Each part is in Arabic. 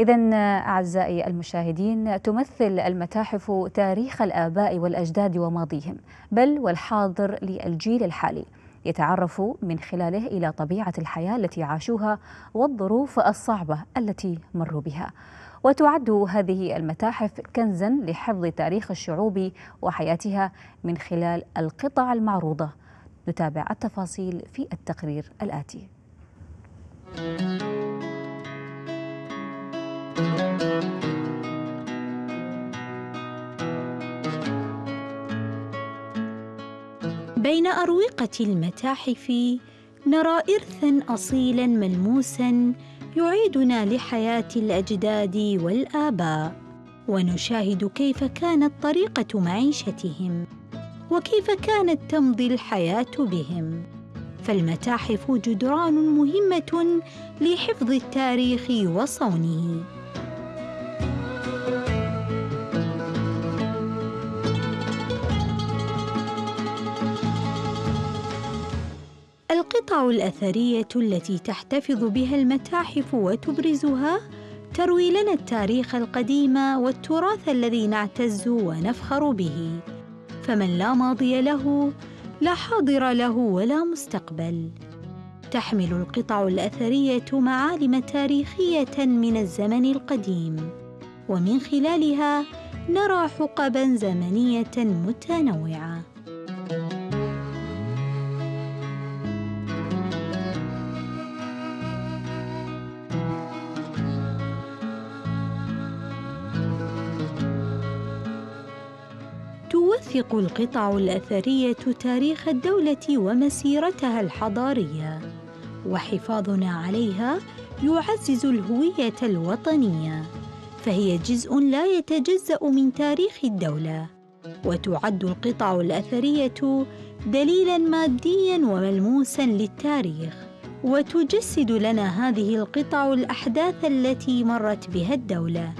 إذا أعزائي المشاهدين تمثل المتاحف تاريخ الآباء والأجداد وماضيهم بل والحاضر للجيل الحالي يتعرف من خلاله إلى طبيعة الحياة التي عاشوها والظروف الصعبة التي مروا بها وتعد هذه المتاحف كنزا لحفظ تاريخ الشعوب وحياتها من خلال القطع المعروضة نتابع التفاصيل في التقرير الآتي بين اروقه المتاحف نرى ارثا اصيلا ملموسا يعيدنا لحياه الاجداد والاباء ونشاهد كيف كانت طريقه معيشتهم وكيف كانت تمضي الحياه بهم فالمتاحف جدران مهمه لحفظ التاريخ وصونه القطع الأثرية التي تحتفظ بها المتاحف وتبرزها تروي لنا التاريخ القديم والتراث الذي نعتز ونفخر به فمن لا ماضي له لا حاضر له ولا مستقبل تحمل القطع الاثريه معالم تاريخيه من الزمن القديم ومن خلالها نرى حقبا زمنيه متنوعه توثق القطع الاثريه تاريخ الدوله ومسيرتها الحضاريه وحفاظنا عليها يعزز الهويه الوطنيه فهي جزء لا يتجزا من تاريخ الدوله وتعد القطع الاثريه دليلا ماديا وملموسا للتاريخ وتجسد لنا هذه القطع الاحداث التي مرت بها الدوله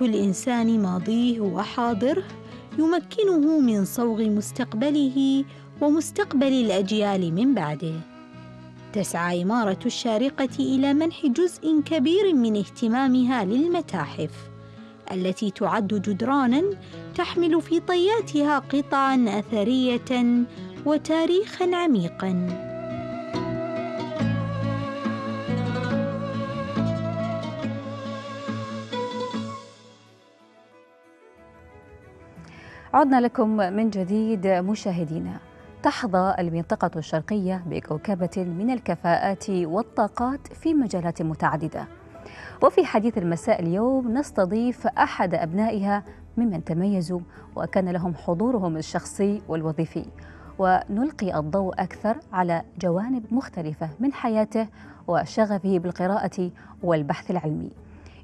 الإنسان ماضيه وحاضره يمكنه من صوغ مستقبله ومستقبل الأجيال من بعده. تسعى إمارة الشارقة إلى منح جزء كبير من اهتمامها للمتاحف، التي تعد جدرانًا تحمل في طياتها قطعًا أثرية وتاريخًا عميقًا. عدنا لكم من جديد مشاهدينا تحظى المنطقة الشرقية بكوكبة من الكفاءات والطاقات في مجالات متعددة وفي حديث المساء اليوم نستضيف أحد أبنائها ممن تميزوا وكان لهم حضورهم الشخصي والوظيفي ونلقي الضوء أكثر على جوانب مختلفة من حياته وشغفه بالقراءة والبحث العلمي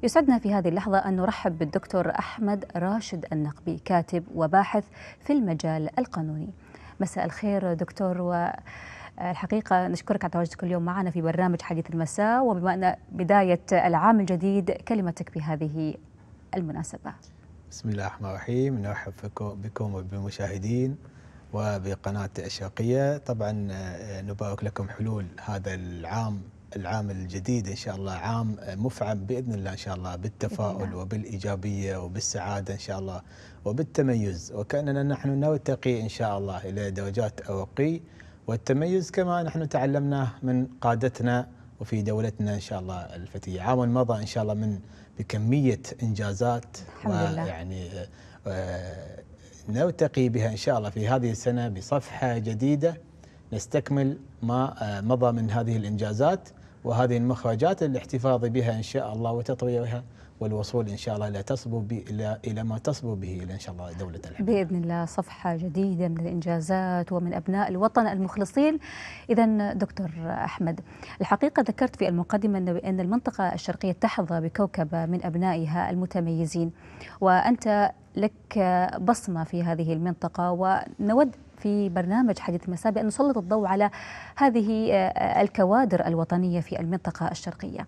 يسعدنا في هذه اللحظة أن نرحب بالدكتور أحمد راشد النقبي كاتب وباحث في المجال القانوني مساء الخير دكتور و الحقيقة نشكرك على تواجدك اليوم معنا في برنامج حديث المساء وبما أن بداية العام الجديد كلمتك بهذه المناسبة بسم الله الرحمن الرحيم نرحب بكم وبالمشاهدين وبقناة الشرقية طبعا نبارك لكم حلول هذا العام العام الجديد ان شاء الله عام مفعم باذن الله ان شاء الله بالتفاؤل وبالايجابيه وبالسعاده ان شاء الله وبالتميز وكاننا نحن نرتقي ان شاء الله الى درجات الرقي والتميز كما نحن تعلمناه من قادتنا وفي دولتنا ان شاء الله الفتيه عام مضى ان شاء الله من بكميه انجازات يعني آه، نرتقي بها ان شاء الله في هذه السنه بصفحه جديده نستكمل ما آه، مضى من هذه الانجازات وهذه المخرجات الاحتفاظ بها إن شاء الله وتطويرها والوصول ان شاء الله الى تصبو الى الى ما تصبو به الى ان شاء الله دوله الحمد. باذن الله صفحه جديده من الانجازات ومن ابناء الوطن المخلصين. اذا دكتور احمد الحقيقه ذكرت في المقدمه ان المنطقه الشرقيه تحظى بكوكبه من ابنائها المتميزين وانت لك بصمه في هذه المنطقه ونود في برنامج حديث المساء بأن نسلط الضوء على هذه آه، آه، الكوادر الوطنية في المنطقة الشرقية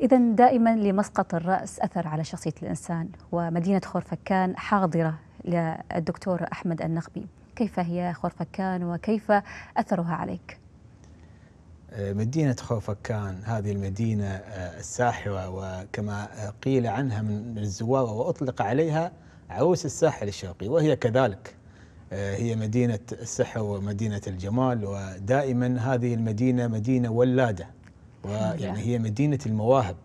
إذا دائما لمسقط الرأس أثر على شخصية الإنسان ومدينة خورفكان حاضرة للدكتور أحمد النقبي كيف هي خورفكان وكيف أثرها عليك؟ آه، مدينة خوفكان هذه المدينة الساحرة وكما قيل عنها من الزوار وأطلق عليها عروس الساحل الشرقي وهي كذلك آه، هي مدينة الصحة ومدينة الجمال ودائما هذه المدينة مدينة ولادة ويعني هي مدينة المواهب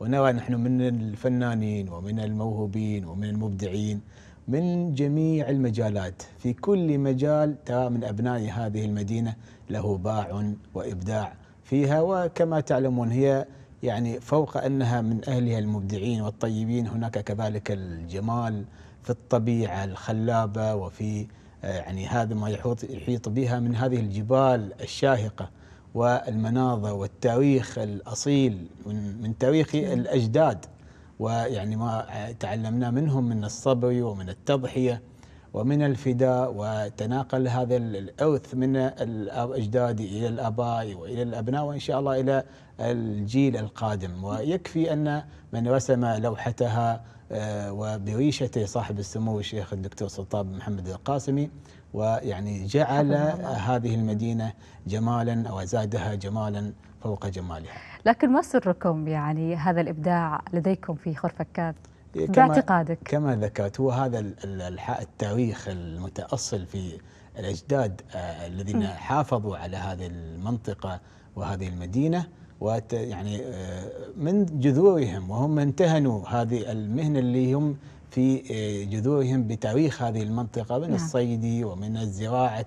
ونرى نحن من الفنانين ومن الموهوبين ومن المبدعين من جميع المجالات في كل مجال ترى من أبناء هذه المدينة له باع وإبداع فيها وكما تعلمون هي يعني فوق أنها من أهلها المبدعين والطيبين هناك كذلك الجمال في الطبيعة الخلابة وفي يعني هذا ما يحوط يحيط بها من هذه الجبال الشاهقة والمناظر والتاريخ الأصيل من, من تاريخ الأجداد ويعني ما تعلمنا منهم من الصبر ومن التضحية ومن الفداء وتناقل هذا الارث من الاجداد الى الاباء والى الابناء وان شاء الله الى الجيل القادم ويكفي ان من رسم لوحتها آه، وبريشته صاحب السمو الشيخ الدكتور سلطان محمد القاسمي ويعني جعل هذه المدينة جمالا أو زادها جمالا فوق جمالها لكن ما سركم يعني هذا الإبداع لديكم في خرفكات إيه، كما باعتقادك كما ذكرت هو هذا التاريخ المتأصل في الأجداد آه، الذين حافظوا على هذه المنطقة وهذه المدينة وت يعني آه، من جذورهم وهم انتهنوا هذه المهنة اللي هم في آه، جذورهم بتاريخ هذه المنطقة من نعم. الصيد ومن الزراعة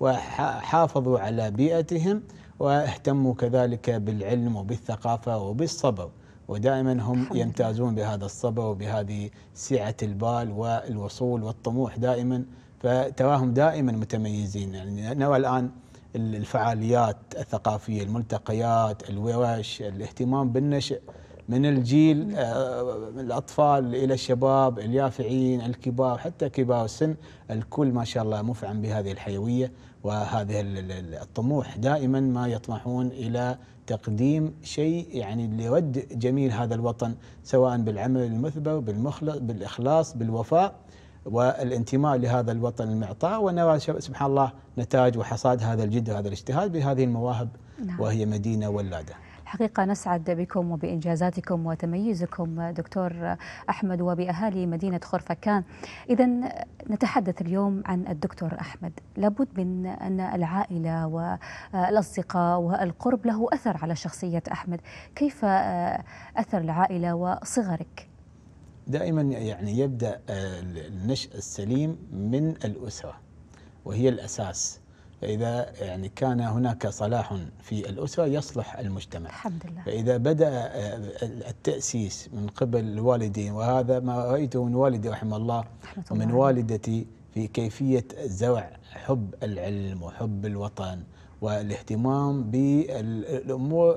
وحافظوا على بيئتهم واهتموا كذلك بالعلم وبالثقافة وبالصبر ودائما هم يمتازون بهذا الصبر وبهذه سعة البال والوصول والطموح دائما فتراهم دائما متميزين يعني نرى الآن الفعاليات الثقافيه الملتقيات الورش الاهتمام بالنشء من الجيل آه، من الاطفال الى الشباب اليافعين الكبار حتى كبار السن الكل ما شاء الله مفعم بهذه الحيويه وهذا الطموح دائما ما يطمحون الى تقديم شيء يعني لرد جميل هذا الوطن سواء بالعمل المثبر بالمخلص بالاخلاص بالوفاء والانتماء لهذا الوطن المعطاء ونرى سبحان الله نتاج وحصاد هذا الجد وهذا الاجتهاد بهذه المواهب نعم. وهي مدينة ولاده حقيقة نسعد بكم وبإنجازاتكم وتميزكم دكتور أحمد وبأهالي مدينة خرفكان إذا نتحدث اليوم عن الدكتور أحمد لابد من أن العائلة والأصدقاء والقرب له أثر على شخصية أحمد كيف آه، أثر العائلة وصغرك دائما يعني يبدا آه، النشء السليم من الاسره وهي الاساس فإذا يعني كان هناك صلاح في الأسرة يصلح المجتمع الحمد لله فإذا بدأ آه، التأسيس من قبل الوالدين وهذا ما رأيته من والدي رحمه الله ومن والدتي في كيفية زرع حب العلم وحب الوطن والاهتمام بالأمور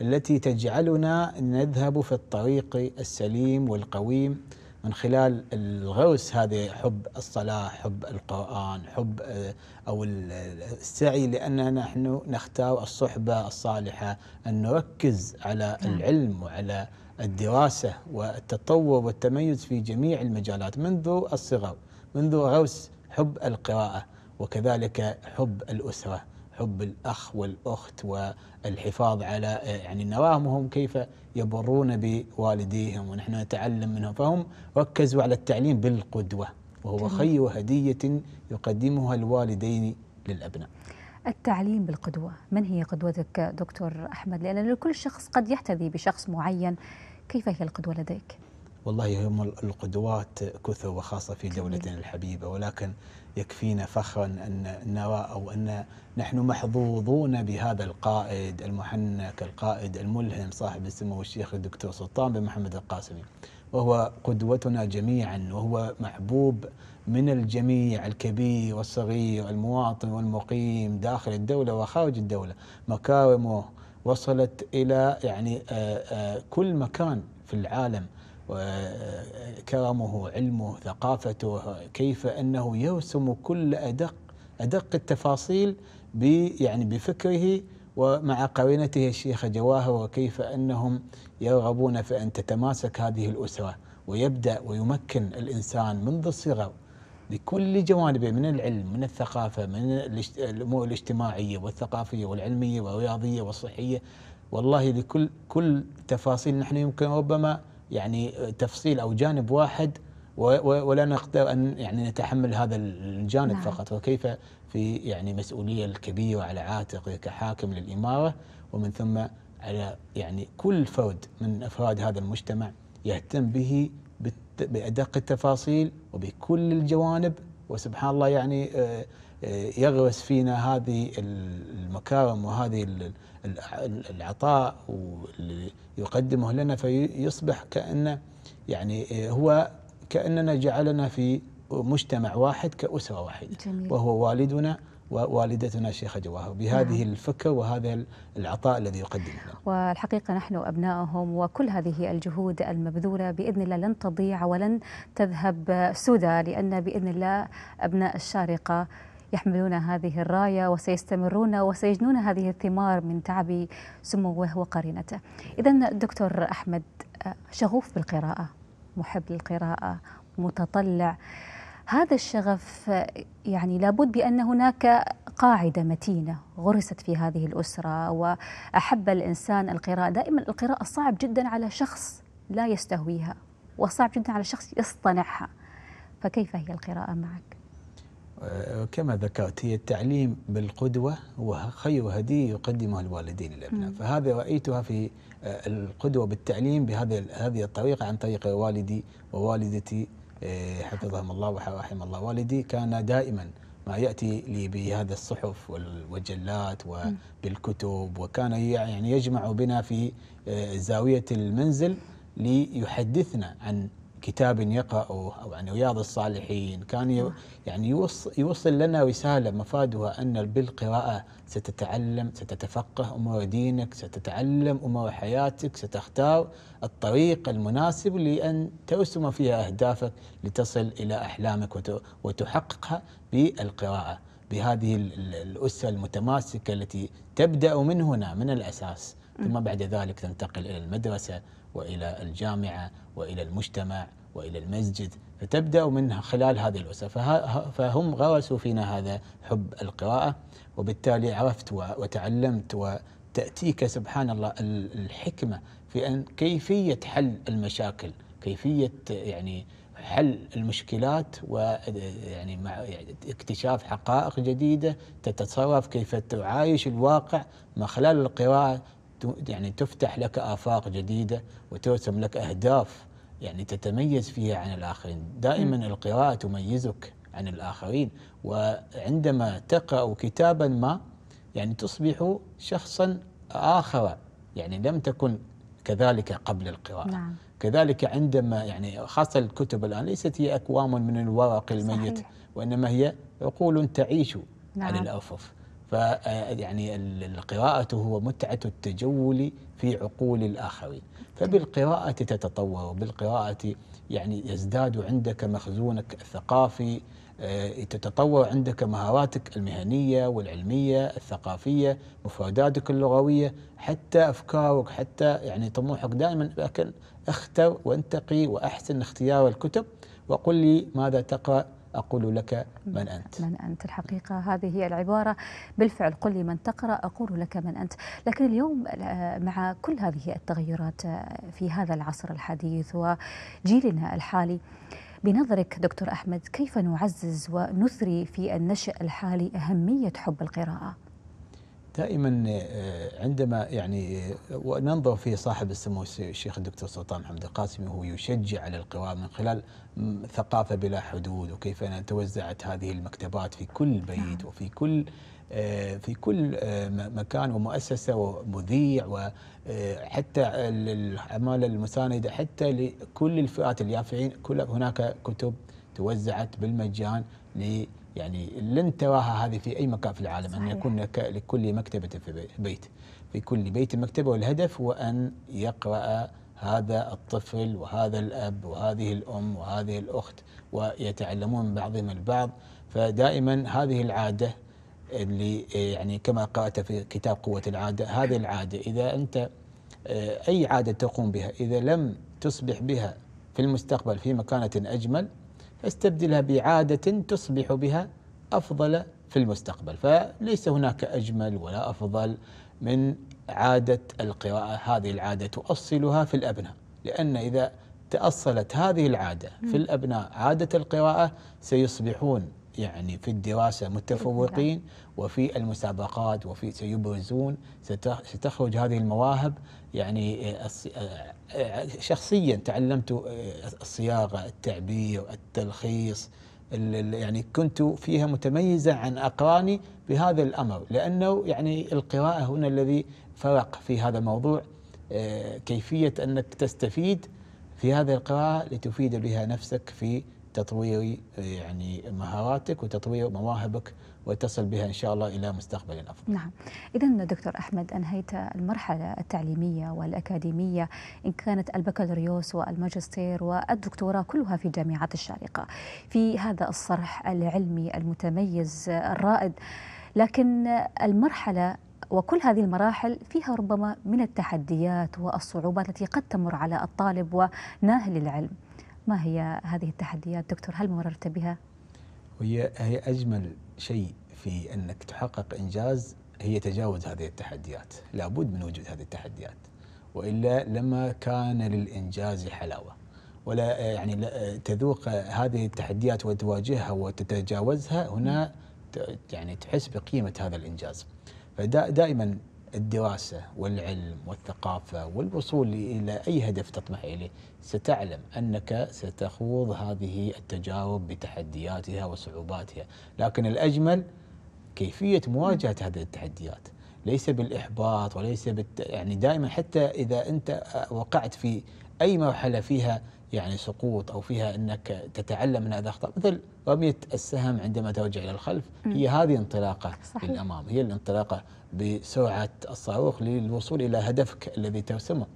التي تجعلنا نذهب في الطريق السليم والقويم من خلال الغوص هذا حب الصلاة حب القرآن حب آه، أو السعي لأننا نحن نختار الصحبة الصالحة أن نركز على نعم. العلم وعلى الدراسة والتطور والتميز في جميع المجالات منذ الصغر منذ غوص حب القراءة وكذلك حب الأسرة حب الأخ والأخت والحفاظ على يعني نواهمهم كيف يبرون بوالديهم ونحن نتعلم منهم فهم ركزوا على التعليم بالقدوة وهو خير هدية يقدمها الوالدين للأبناء التعليم بالقدوة من هي قدوتك دكتور أحمد لأن لكل شخص قد يحتذي بشخص معين كيف هي القدوة لديك؟ والله هم القدوات كثر وخاصة في دولتنا الحبيبة ولكن يكفينا فخرا أن نرى أو أن نحن محظوظون بهذا القائد المحنك القائد الملهم صاحب السمو الشيخ الدكتور سلطان بن محمد القاسمي وهو قدوتنا جميعا وهو محبوب من الجميع الكبير والصغير المواطن والمقيم داخل الدولة وخارج الدولة مكارمه وصلت إلى يعني آه، آه، كل مكان في العالم وكرمه علمه ثقافته كيف انه يرسم كل ادق ادق التفاصيل يعني بفكره ومع قرينته الشيخة جواهر وكيف انهم يرغبون في ان تتماسك هذه الاسره ويبدا ويمكن الانسان منذ الصغر بكل جوانبه من العلم من الثقافه من الامور الاجتماعيه والثقافيه والعلميه والرياضيه والصحيه والله لكل كل تفاصيل نحن يمكن ربما يعني تفصيل او جانب واحد ولا نقدر ان يعني نتحمل هذا الجانب نعم. فقط وكيف في يعني مسؤوليه الكبيره على عاتقه كحاكم للاماره ومن ثم على يعني كل فرد من افراد هذا المجتمع يهتم به بادق التفاصيل وبكل الجوانب وسبحان الله يعني آه، آه، يغرس فينا هذه المكارم وهذه العطاء يقدمه لنا فيصبح كأنه يعني آه، هو كأننا جعلنا في مجتمع واحد كأسرة واحدة وهو والدنا ووالدتنا الشيخة جواهر بهذه نعم. الفكة وهذا العطاء الذي يقدمه والحقيقة نحن أبنائهم وكل هذه الجهود المبذولة بإذن الله لن تضيع ولن تذهب سدى لأن بإذن الله أبناء الشارقة يحملون هذه الراية وسيستمرون وسيجنون هذه الثمار من تعب سموه وقرينته إذا دكتور أحمد آه، شغوف بالقراءة محب للقراءة متطلع هذا الشغف يعني لابد بأن هناك قاعدة متينة غرست في هذه الأسرة وأحب الإنسان القراءة دائما القراءة صعب جدا على شخص لا يستهويها وصعب جدا على شخص يصطنعها فكيف هي القراءة معك؟ آه، كما ذكرت هي التعليم بالقدوة وخير هدية يقدمها الوالدين للأبناء فهذا رأيتها في آه، القدوة بالتعليم بهذه هذه الطريقة عن طريق والدي ووالدتي إيه، حفظهم الله ورحم الله والدي كان دائما ما ياتي لي بهذا الصحف والمجلات وبالكتب وكان يعني يجمع بنا في إيه، زاويه المنزل ليحدثنا عن كتاب يقرأه أو عن يعني رياض الصالحين كان يعني يوصل لنا رسالة مفادها أن بالقراءة ستتعلم ستتفقه أمور دينك ستتعلم أمور حياتك ستختار الطريق المناسب لأن ترسم فيها أهدافك لتصل إلى أحلامك وتحققها بالقراءة بهذه الأسرة المتماسكة التي تبدأ من هنا من الأساس ثم بعد ذلك تنتقل إلى المدرسة والى الجامعه والى المجتمع والى المسجد فتبدا من خلال هذه الاسره فهم غرسوا فينا هذا حب القراءه وبالتالي عرفت وتعلمت وتاتيك سبحان الله الحكمه في ان كيفيه حل المشاكل كيفيه يعني حل المشكلات ويعني مع يعني اكتشاف حقائق جديده تتصرف كيف تعايش الواقع من خلال القراءه يعني تفتح لك آفاق جديدة وترسم لك أهداف يعني تتميز فيها عن الآخرين دائما القراءة تميزك عن الآخرين وعندما تقرأ كتابا ما يعني تصبح شخصا آخر يعني لم تكن كذلك قبل القراءة نعم. كذلك عندما يعني خاصة الكتب الآن ليست هي أكوام من الورق الميت صحيح. وإنما هي عقول تعيش نعم. على الأرفف فيعني آه، القراءة هو متعة التجول في عقول الآخرين فبالقراءة تتطور وبالقراءة يعني يزداد عندك مخزونك الثقافي آه، تتطور عندك مهاراتك المهنية والعلمية الثقافية مفرداتك اللغوية حتى أفكارك حتى يعني طموحك دائما لكن اختر وانتقي وأحسن اختيار الكتب وقل لي ماذا تقرأ أقول لك من أنت من أنت الحقيقة هذه هي العبارة بالفعل قل لي من تقرأ أقول لك من أنت لكن اليوم آه، مع كل هذه التغيرات آه، في هذا العصر الحديث وجيلنا الحالي بنظرك دكتور أحمد كيف نعزز ونثري في النشأ الحالي أهمية حب القراءة؟ دائما آه، عندما يعني آه، وننظر في صاحب السمو الشيخ الدكتور سلطان محمد القاسمي وهو يشجع على القراءة من خلال ثقافة بلا حدود وكيف ان توزعت هذه المكتبات في كل بيت نعم. وفي كل آه، في كل مكان ومؤسسة ومذيع وحتى الأعمال المساندة حتى لكل الفئات اليافعين كل هناك كتب توزعت بالمجان يعني لن تراها هذه في أي مكان في العالم صحيح. أن يكون لكل مكتبة في بيت في كل بيت مكتبة والهدف هو أن يقرأ هذا الطفل وهذا الأب وهذه الأم وهذه الأخت ويتعلمون من بعضهم البعض فدائما هذه العادة اللي إيه، يعني كما قرأت في كتاب قوة العادة هذه العادة إذا أنت إيه، أي عادة تقوم بها إذا لم تصبح بها في المستقبل في مكانة أجمل استبدلها بعادة تصبح بها أفضل في المستقبل فليس هناك أجمل ولا أفضل من عادة القراءة هذه العادة تؤصلها في الأبناء لأن إذا تأصلت هذه العادة في الأبناء عادة القراءة سيصبحون يعني في الدراسة متفوقين وفي المسابقات وفي سيبرزون ستخرج هذه المواهب يعني آه، آه، آه، شخصيا تعلمت الصياغة التعبير التلخيص يعني كنت فيها متميزة عن أقراني بهذا الأمر لأنه يعني القراءة هنا الذي فرق في هذا الموضوع كيفية أنك تستفيد في هذه القراءة لتفيد بها نفسك في تطوير يعني مهاراتك وتطوير مواهبك وتصل بها ان شاء الله الى مستقبل افضل. نعم، اذا دكتور احمد انهيت المرحله التعليميه والاكاديميه ان كانت البكالوريوس والماجستير والدكتوراه كلها في جامعات الشارقه. في هذا الصرح العلمي المتميز الرائد لكن المرحله وكل هذه المراحل فيها ربما من التحديات والصعوبات التي قد تمر على الطالب وناهل العلم. ما هي هذه التحديات دكتور هل مررت بها؟ وهي هي أجمل شيء في أنك تحقق إنجاز هي تجاوز هذه التحديات لابد من وجود هذه التحديات وإلا لما كان للإنجاز حلاوة ولا يعني تذوق هذه التحديات وتواجهها وتتجاوزها هنا يعني تحس بقيمة هذا الإنجاز فدائما الدراسة والعلم والثقافة والوصول إلى أي هدف تطمح إليه ستعلم أنك ستخوض هذه التجارب بتحدياتها وصعوباتها لكن الأجمل كيفية مواجهة هذه التحديات ليس بالإحباط وليس بالت... يعني دائما حتى إذا أنت وقعت في أي مرحلة فيها يعني سقوط أو فيها أنك تتعلم من هذا الأخطاء مثل رمية طيب، السهم عندما توجه إلى الخلف هي هذه انطلاقة صحيح. للأمام هي الانطلاقة بسرعة الصاروخ للوصول إلى هدفك الذي ترسمه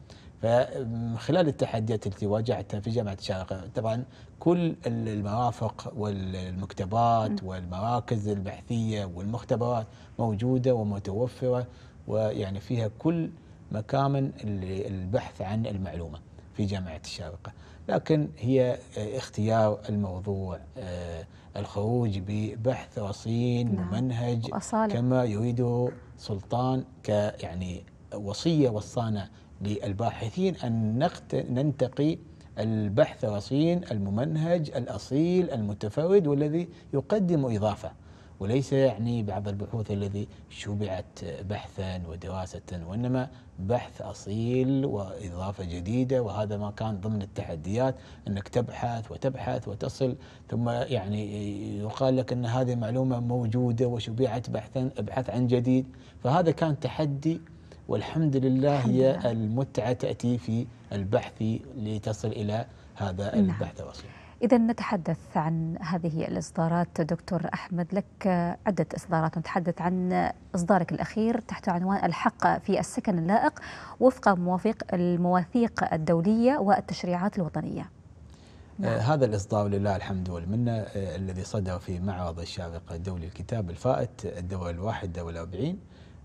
فخلال التحديات التي واجهتها في جامعة الشارقة طبعا كل المرافق والمكتبات والمراكز البحثية والمختبرات موجودة ومتوفرة ويعني فيها كل مكامن البحث عن المعلومة في جامعة الشارقة لكن هي آه، اختيار الموضوع آه، الخروج ببحث رصين نعم. ممنهج وأصالة. كما يريده سلطان كيعني وصية وصانا للباحثين أن ننتقي البحث الرصين الممنهج الأصيل المتفرد والذي يقدم إضافة وليس يعني بعض البحوث الذي شبعت بحثا ودراسة وإنما بحث أصيل وإضافة جديدة وهذا ما كان ضمن التحديات أنك تبحث وتبحث وتصل ثم يعني يقال لك أن هذه المعلومة موجودة وشبعت بحثا ابحث عن جديد فهذا كان تحدي والحمد لله هي المتعة تأتي في البحث لتصل إلى هذا نعم. البحث الأصيل إذا نتحدث عن هذه الإصدارات دكتور أحمد لك عدة إصدارات نتحدث عن إصدارك الأخير تحت عنوان الحق في السكن اللائق وفق موافق المواثيق الدولية والتشريعات الوطنية آه، نعم. هذا الإصدار لله الحمد والمنة آه الذي صدر في معرض الشارقة الدولي الكتاب الفائت الدولة الواحد دولة 40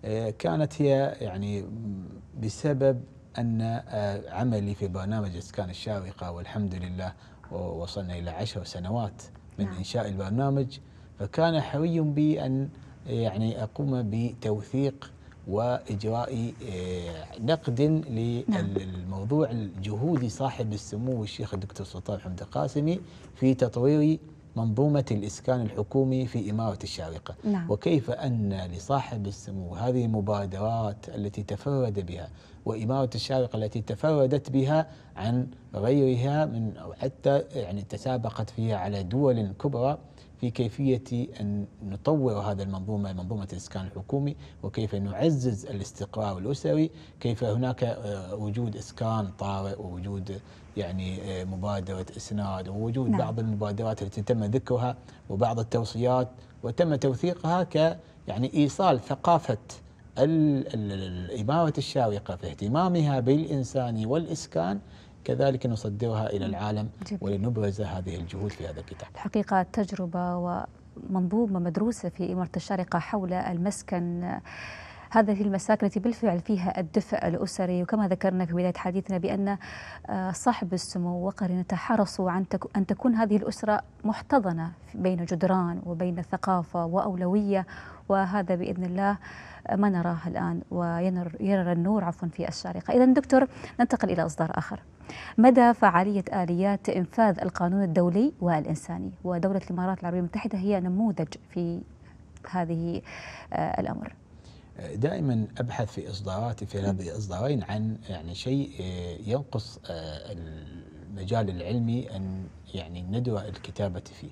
آه كانت هي يعني بسبب أن آه، عملي في برنامج إسكان الشارقة والحمد لله ووصلنا إلى عشر سنوات من نعم. إنشاء البرنامج فكان حري بي أن يعني أقوم بتوثيق وإجراء إيه، نقد نعم. للموضوع الجهودي صاحب السمو الشيخ الدكتور سلطان حمد القاسمي في تطوير منظومة الإسكان الحكومي في إمارة الشارقة نعم. وكيف أن لصاحب السمو هذه المبادرات التي تفرد بها وإمارة الشارقة التي تفردت بها عن غيرها من أو حتى يعني تسابقت فيها على دول كبرى في كيفية أن نطور هذا المنظومة منظومة الإسكان الحكومي وكيف نعزز الاستقرار الأسري كيف هناك آه، وجود إسكان طارئ ووجود يعني آه، مبادرة إسناد ووجود نعم. بعض المبادرات التي تم ذكرها وبعض التوصيات وتم توثيقها ك يعني إيصال ثقافة الإمارة الشارقة في اهتمامها بالإنسان والإسكان كذلك نصدرها إلى العالم جميل. ولنبرز هذه الجهود في هذا الكتاب الحقيقة تجربة ومنظومة مدروسة في إمارة الشارقة حول المسكن هذه المساكن التي بالفعل فيها الدفء الأسري وكما ذكرنا في بداية حديثنا بأن آه، صاحب السمو وقرنته حرصوا أن تكون هذه الأسرة محتضنة بين جدران وبين ثقافة وأولوية وهذا باذن الله ما نراه الان ويرى النور عفوا في الشارقه. اذا دكتور ننتقل الى اصدار اخر. مدى فعاليه اليات انفاذ القانون الدولي والانساني ودوله الامارات العربيه المتحده هي نموذج في هذه آه، الامر. دائما ابحث في اصداراتي في هذه الاصدارين عن يعني شيء آه، ينقص آه، المجال العلمي ان يعني ندوى الكتابه فيه.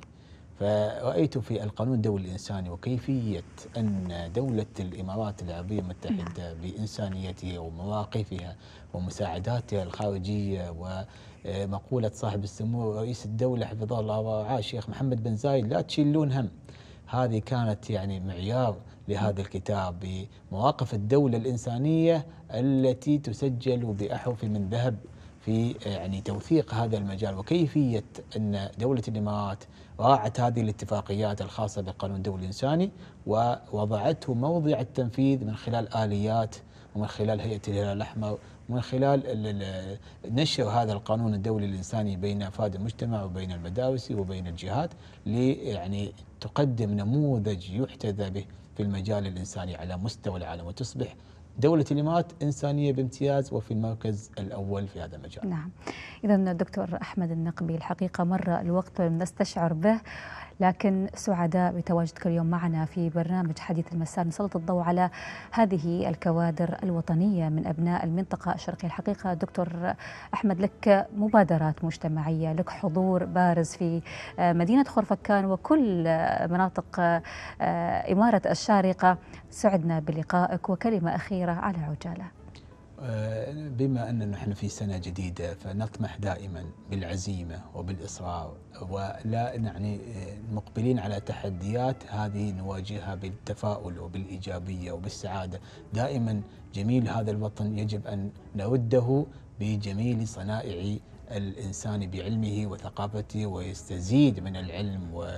فرأيت في القانون الدولي الإنساني وكيفية أن دولة الإمارات العربية المتحدة بإنسانيتها ومواقفها ومساعداتها الخارجية ومقولة صاحب السمو رئيس الدولة حفظه الله ورعاه الشيخ محمد بن زايد لا تشيلون هم هذه كانت يعني معيار لهذا الكتاب بمواقف الدولة الإنسانية التي تسجل بأحرف من ذهب في يعني توثيق هذا المجال وكيفية أن دولة الإمارات راعت هذه الاتفاقيات الخاصة بالقانون الدولي الإنساني ووضعته موضع التنفيذ من خلال آليات ومن خلال هيئة الهلال الأحمر ومن خلال نشر هذا القانون الدولي الإنساني بين أفراد المجتمع وبين المدارس وبين الجهات يعني تقدم نموذج يحتذى به في المجال الإنساني على مستوى العالم وتصبح دولة الإمارات إنسانية بامتياز وفي المركز الأول في هذا المجال نعم إذا الدكتور أحمد النقبي الحقيقة مرة الوقت نستشعر به لكن سعداء بتواجدك اليوم معنا في برنامج حديث المساء نسلط الضوء على هذه الكوادر الوطنية من أبناء المنطقة الشرقية الحقيقة دكتور أحمد لك مبادرات مجتمعية لك حضور بارز في مدينة خرفكان وكل مناطق آه، إمارة الشارقة سعدنا بلقائك وكلمة أخيرة على عجالة آه، بما أن نحن في سنة جديدة فنطمح دائما بالعزيمة وبالإصرار ولا يعني آه، مقبلين على تحديات هذه نواجهها بالتفاؤل وبالإيجابية وبالسعادة دائما جميل هذا الوطن يجب أن نوده بجميل صنائع الإنسان بعلمه وثقافته ويستزيد من العلم و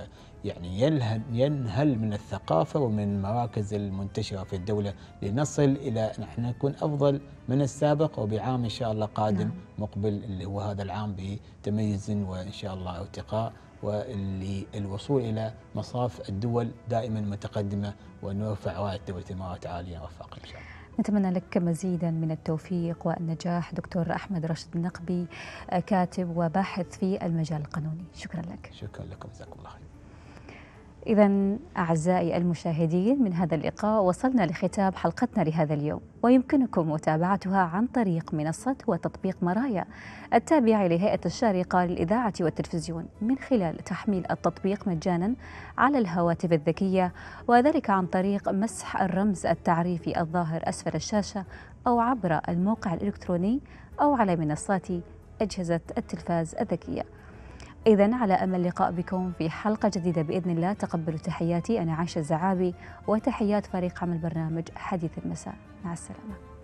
يعني ينهل, ينهل من الثقافة ومن المراكز المنتشرة في الدولة لنصل إلى نحن نكون أفضل من السابق وبعام إن شاء الله قادم نعم. مقبل اللي هو هذا العام بتميز وإن شاء الله ارتقاء والوصول إلى مصاف الدول دائما متقدمة ونرفع راية دولة الإمارات عالية وفاق إن شاء الله نتمنى لك مزيدا من التوفيق والنجاح دكتور أحمد رشد النقبي كاتب وباحث في المجال القانوني شكرا لك شكرا لكم جزاكم الله خير إذا أعزائي المشاهدين من هذا اللقاء وصلنا لختام حلقتنا لهذا اليوم ويمكنكم متابعتها عن طريق منصة وتطبيق مرايا التابعة لهيئة الشارقة للإذاعة والتلفزيون من خلال تحميل التطبيق مجانا على الهواتف الذكية وذلك عن طريق مسح الرمز التعريفي الظاهر أسفل الشاشة أو عبر الموقع الإلكتروني أو على منصات أجهزة التلفاز الذكية إذا على أمل لقاء بكم في حلقة جديدة بإذن الله تقبلوا تحياتي أنا عائشة الزعابي وتحيات فريق عمل برنامج حديث المساء مع السلامة